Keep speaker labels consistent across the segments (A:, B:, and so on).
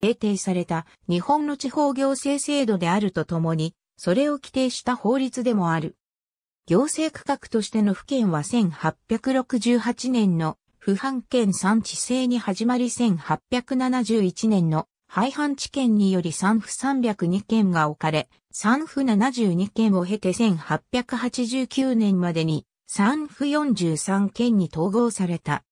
A: 制定された日本の地方行政制度であるとともに、それを規定した法律でもある。行政区画としての府県は1868年の不判県産地制に始まり1871年の廃藩地県により産府302県が置かれ、産府72県を経て1889年までに産府43県に統合された。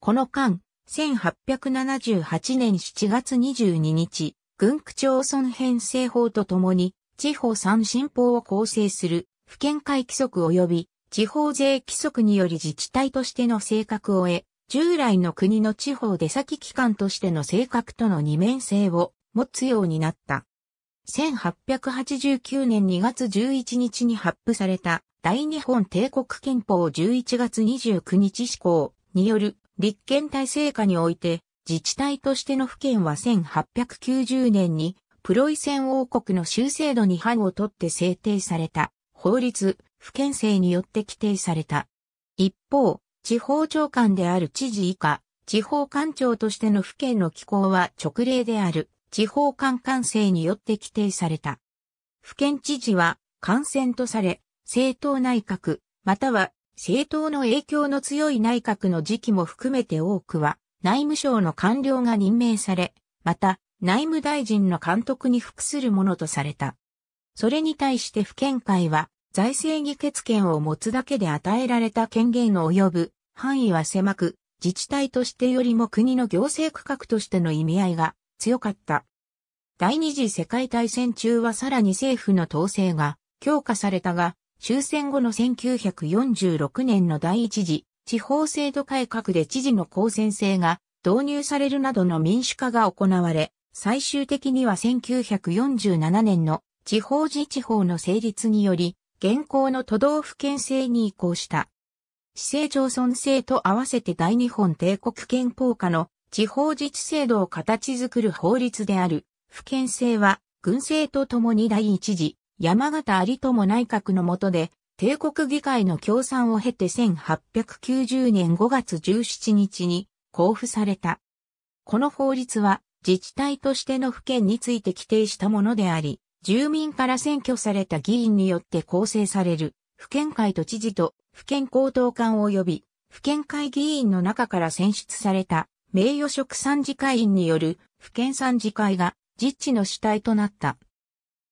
A: この間、1878年7月22日、軍区町村編成法とともに、地方三新法を構成する、府県会規則及び地方税規則により自治体としての性格を得、従来の国の地方出先機関としての性格との二面性を持つようになった。1889年2月11日に発布された大日本帝国憲法11月29日施行による立憲体制下において、自治体としての府県は1890年に、プロイセン王国の修正度に範を取って制定された、法律、府県制によって規定された。一方、地方長官である知事以下、地方官庁としての府県の機構は直令である、地方官官制によって規定された。府県知事は、感染とされ、政党内閣、または政党の影響の強い内閣の時期も含めて多くは、内務省の官僚が任命され、また、内務大臣の監督に服するものとされた。それに対して府県会は、財政議決権を持つだけで与えられた権限の及ぶ範囲は狭く、自治体としてよりも国の行政区画としての意味合いが強かった。第二次世界大戦中はさらに政府の統制が強化されたが、終戦後の1946年の第一次地方制度改革で知事の公選制が導入されるなどの民主化が行われ、最終的には1947年の地方自治法の成立により、現行の都道府県制に移行した。市政町村制と合わせて大日本帝国憲法下の地方自治制度を形作る法律である、府県制は軍政とともに第一次山形有友内閣の下で、帝国議会の協賛を経て1890年5月17日に交付された。この法律は自治体としての府県について規定したものであり、住民から選挙された議員によって構成される、府県会と知事と府県高等官及び、府県会議員の中から選出された名誉職参事会員による府県参事会が実地の主体となった。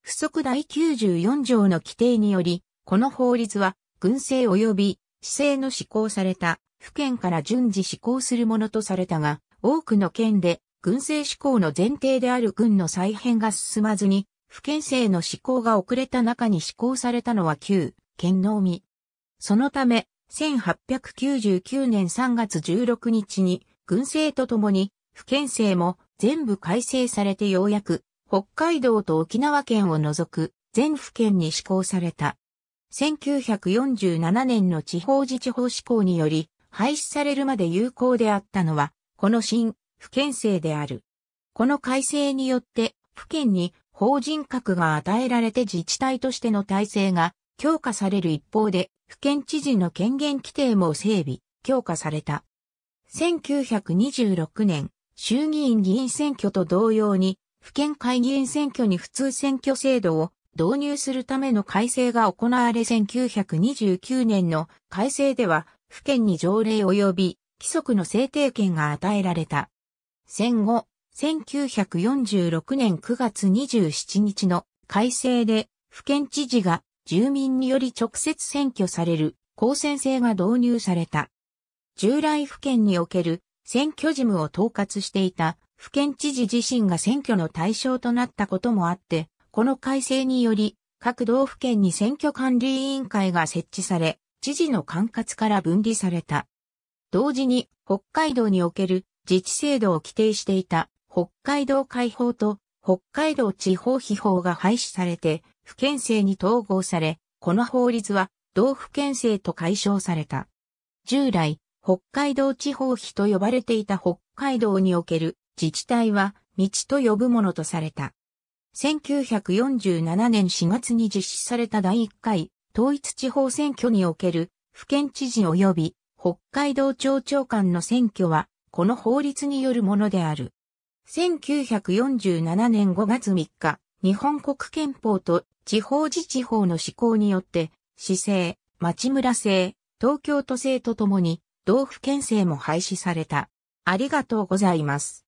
A: 不足第94条の規定により、この法律は、軍政及び、市政の施行された、府県から順次施行するものとされたが、多くの県で、軍政施行の前提である軍の再編が進まずに、府県政の施行が遅れた中に施行されたのは旧、県のみ。そのため、1899年3月16日に、軍政とともに、府県政も全部改正されてようやく、北海道と沖縄県を除く全府県に施行された。1947年の地方自治法施行により廃止されるまで有効であったのは、この新府県制である。この改正によって府県に法人格が与えられて自治体としての体制が強化される一方で、府県知事の権限規定も整備、強化された。1926年、衆議院議員選挙と同様に、府県会議員選挙に普通選挙制度を導入するための改正が行われ1929年の改正では、府県に条例及び規則の制定権が与えられた。戦後、1946年9月27日の改正で、府県知事が住民により直接選挙される公選制が導入された。従来府県における選挙事務を統括していた府県知事自身が選挙の対象となったこともあって、この改正により、各道府県に選挙管理委員会が設置され、知事の管轄から分離された。同時に、北海道における自治制度を規定していた北海道解放と北海道地方秘法が廃止されて、府県制に統合され、この法律は道府県制と解消された。従来、北海道地方秘と呼ばれていた北海道における自治体は道と呼ぶものとされた。1947年4月に実施された第1回統一地方選挙における府県知事及び北海道庁長官の選挙はこの法律によるものである。1947年5月3日、日本国憲法と地方自治法の施行によって市政、町村制、東京都政とともに道府県政も廃止された。ありがとうございます。